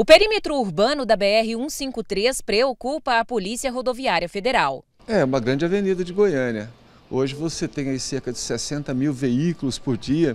O perímetro urbano da BR-153 preocupa a Polícia Rodoviária Federal. É uma grande avenida de Goiânia. Hoje você tem cerca de 60 mil veículos por dia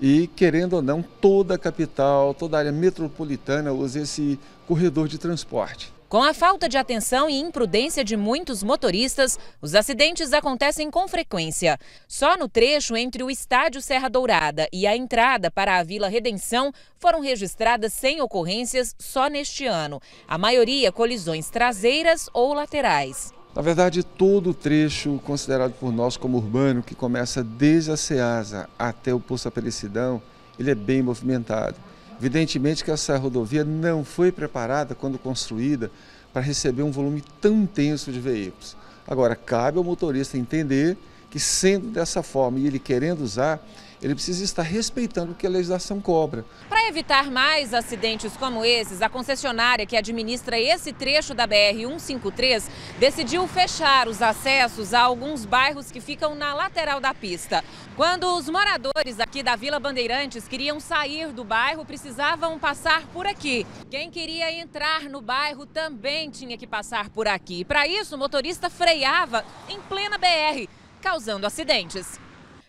e, querendo ou não, toda a capital, toda a área metropolitana usa esse corredor de transporte. Com a falta de atenção e imprudência de muitos motoristas, os acidentes acontecem com frequência. Só no trecho entre o estádio Serra Dourada e a entrada para a Vila Redenção foram registradas 100 ocorrências só neste ano. A maioria colisões traseiras ou laterais. Na verdade, todo o trecho considerado por nós como urbano, que começa desde a Ceasa até o Poço Aparecidão, ele é bem movimentado. Evidentemente que essa rodovia não foi preparada quando construída para receber um volume tão intenso de veículos. Agora, cabe ao motorista entender que, sendo dessa forma e ele querendo usar, ele precisa estar respeitando o que a legislação cobra. Para evitar mais acidentes como esses, a concessionária que administra esse trecho da BR-153 decidiu fechar os acessos a alguns bairros que ficam na lateral da pista. Quando os moradores aqui da Vila Bandeirantes queriam sair do bairro, precisavam passar por aqui. Quem queria entrar no bairro também tinha que passar por aqui. Para isso, o motorista freava em plena BR, causando acidentes.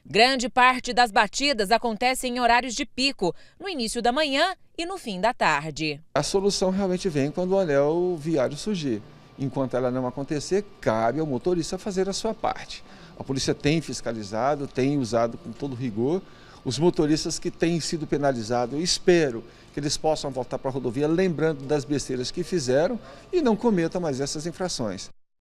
Grande parte das batidas acontece em horários de pico, no início da manhã e no fim da tarde. A solução realmente vem quando o anel viário surgir. Enquanto ela não acontecer, cabe ao motorista fazer a sua parte. A polícia tem fiscalizado, tem usado com todo rigor. Os motoristas que têm sido penalizados, eu espero que eles possam voltar para a rodovia lembrando das besteiras que fizeram e não cometam mais essas infrações.